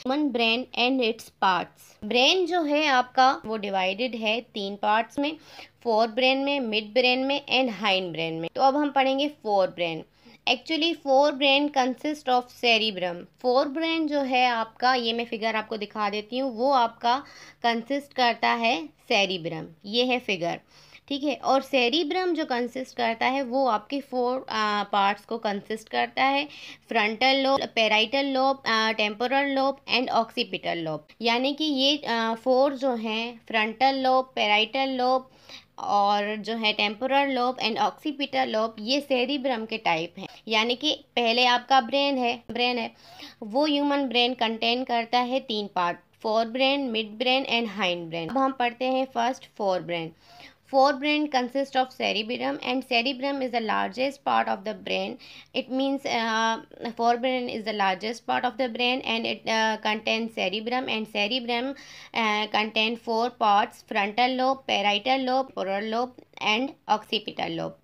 Human brain and its parts brain जो है आपका वो डिवाइडेड है तीन पार्ट्स में फोर ब्रेन में मिड ब्रेन में एंड हाइन ब्रेन में तो अब हम पढ़ेंगे forebrain actually forebrain consist of cerebrum forebrain जो है आपका ये मैं फिगर आपको दिखा देती हूँ वो आपका कंसिस्ट करता है सेरिब्रम ये है फिगर ठीक है और सेरिब्रम जो कंसिस्ट करता है वो आपके फोर पार्ट्स को कंसिस्ट करता है frontal lobe parietal lobe temporal lobe and occipital lobe यानी कि ये फोर जो हैं फ्रंटल लोब पेराइटल लोब और जो है temporal lobe and occipital lobe ये सेरिब्रम के टाइप हैं यानी कि पहले आपका ब्रेन है ब्रेन है वो ह्यूमन ब्रेन कंटेन करता है तीन part forebrain midbrain and hindbrain अब हम पढ़ते हैं first forebrain Forebrain consists of cerebrum and cerebrum is the largest part of the brain. It means uh, forebrain is the largest part of the brain and it uh, contains cerebrum and cerebrum uh, contain four parts frontal lobe, parietal lobe, parietal lobe and occipital lobe.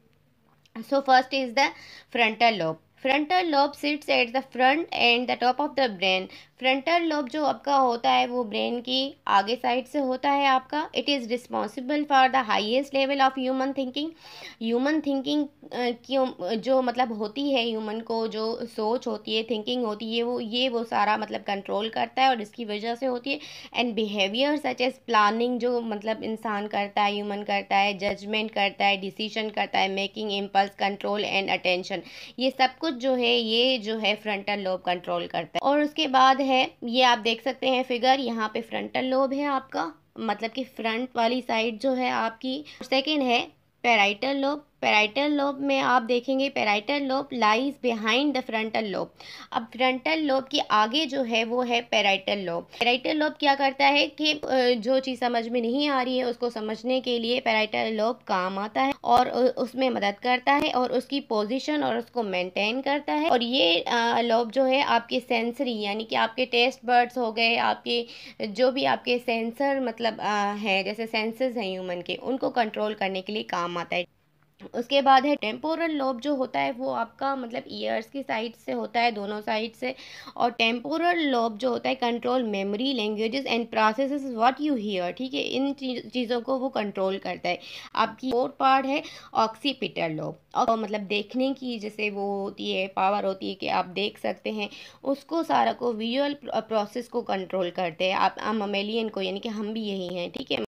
So first is the frontal lobe frontal lobe sits at the front and the top of the brain frontal lobe जो आपका होता है वो brain की आगे side से होता है आपका it is responsible for the highest level of human thinking human thinking क्यों जो मतलब होती है ह्यूमन को जो सोच होती है थिंकिंग होती है वो ये वो सारा मतलब कंट्रोल करता है और इसकी वजह से होती है and behaviour such as planning जो मतलब इंसान करता है ह्यूमन करता है जजमेंट करता है डिसीजन करता है making impulse control and attention ये सब कुछ कुछ जो है ये जो है फ्रंटल लोब कंट्रोल करता है और उसके बाद है ये आप देख सकते हैं फिगर यहाँ पे फ्रंटल लोब है आपका मतलब कि फ्रंट वाली साइड जो है आपकी सेकेंड है पेराइटल लोब पेराइटल लोब में आप देखेंगे parietal lobe lies behind the frontal lobe अब फ्रंटल लोब के आगे जो है वो है पेराइटल लोब पेराइटल लोब क्या करता है कि जो चीज़ समझ में नहीं आ रही है उसको समझने के लिए पेराइटल लोब काम आता है और उसमें मदद करता है और उसकी पोजिशन और उसको मेंटेन करता है और ये लोब जो है आपके सेंसरी यानी कि आपके टेस्ट बर्ड्स हो गए आपके जो भी आपके सेंसर मतलब हैं जैसे सेंसर्स हैं ह्यूमन के उनको कंट्रोल करने के लिए काम आता है उसके बाद है टेम्पोरल लोब जो होता है वो आपका मतलब ईयर्स की साइड से होता है दोनों साइड से और टेम्पोरल लोब जो होता है control memory languages and process what you hear ठीक है इन चीज़ों को वो कंट्रोल करता है आपकी फोर पार्ट है ऑक्सीपिटल लोब और मतलब देखने की जैसे वो होती है पावर होती है कि आप देख सकते हैं उसको सारा को विजुअल प्रोसेस को कंट्रोल करते हैं आप ममेलियन को यानी कि हम भी यही हैं ठीक है